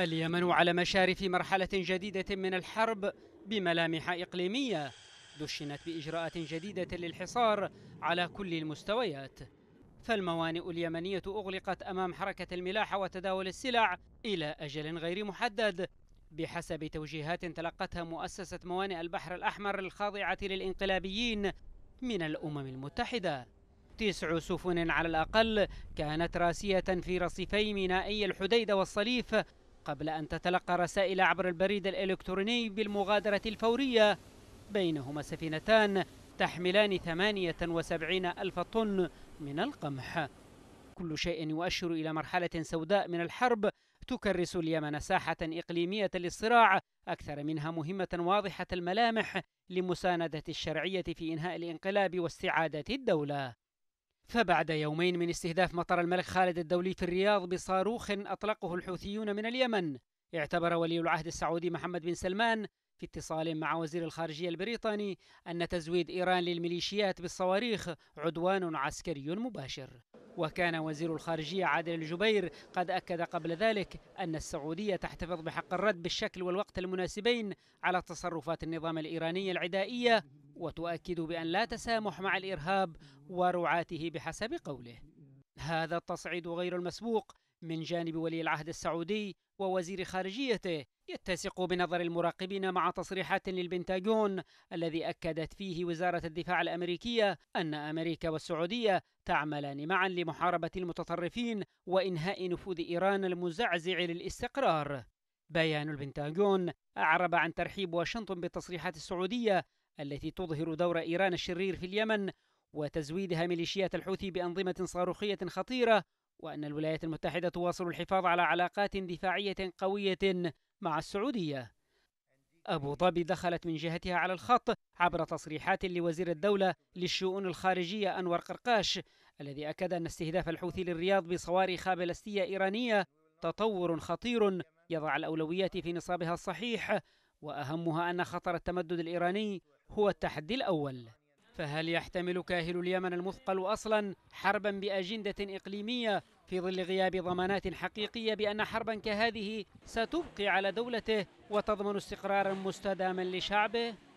اليمن على مشارف مرحلة جديدة من الحرب بملامح إقليمية دشنت بإجراءات جديدة للحصار على كل المستويات فالموانئ اليمنية أغلقت أمام حركة الملاحة وتداول السلع إلى أجل غير محدد بحسب توجيهات تلقتها مؤسسة موانئ البحر الأحمر الخاضعة للإنقلابيين من الأمم المتحدة تسع سفن على الأقل كانت راسية في رصيفي مينائي الحديدة والصليف قبل أن تتلقى رسائل عبر البريد الإلكتروني بالمغادرة الفورية بينهما سفينتان تحملان 78 ألف طن من القمح كل شيء يؤشر إلى مرحلة سوداء من الحرب تكرس اليمن ساحة إقليمية للصراع أكثر منها مهمة واضحة الملامح لمساندة الشرعية في إنهاء الانقلاب واستعادة الدولة فبعد يومين من استهداف مطار الملك خالد الدولي في الرياض بصاروخ أطلقه الحوثيون من اليمن اعتبر ولي العهد السعودي محمد بن سلمان في اتصال مع وزير الخارجية البريطاني أن تزويد إيران للميليشيات بالصواريخ عدوان عسكري مباشر وكان وزير الخارجية عادل الجبير قد أكد قبل ذلك أن السعودية تحتفظ بحق الرد بالشكل والوقت المناسبين على تصرفات النظام الإيراني العدائية وتؤكد بأن لا تسامح مع الإرهاب ورعاته بحسب قوله هذا التصعيد غير المسبوق من جانب ولي العهد السعودي ووزير خارجيته يتسق بنظر المراقبين مع تصريحات للبنتاغون الذي أكدت فيه وزارة الدفاع الأمريكية أن أمريكا والسعودية تعملان معا لمحاربة المتطرفين وإنهاء نفوذ إيران المزعزع للاستقرار بيان البنتاغون أعرب عن ترحيب واشنطن بالتصريحات السعودية التي تظهر دور إيران الشرير في اليمن وتزويدها ميليشيات الحوثي بأنظمة صاروخية خطيرة وأن الولايات المتحدة تواصل الحفاظ على علاقات دفاعية قوية مع السعودية أبو ظبي دخلت من جهتها على الخط عبر تصريحات لوزير الدولة للشؤون الخارجية أنور قرقاش الذي أكد أن استهداف الحوثي للرياض بصواريخ بلستية إيرانية تطور خطير يضع الأولويات في نصابها الصحيح وأهمها أن خطر التمدد الإيراني هو التحدي الأول فهل يحتمل كاهل اليمن المثقل أصلا حربا بأجندة إقليمية في ظل غياب ضمانات حقيقية بأن حربا كهذه ستبقي على دولته وتضمن استقرارا مستداما لشعبه؟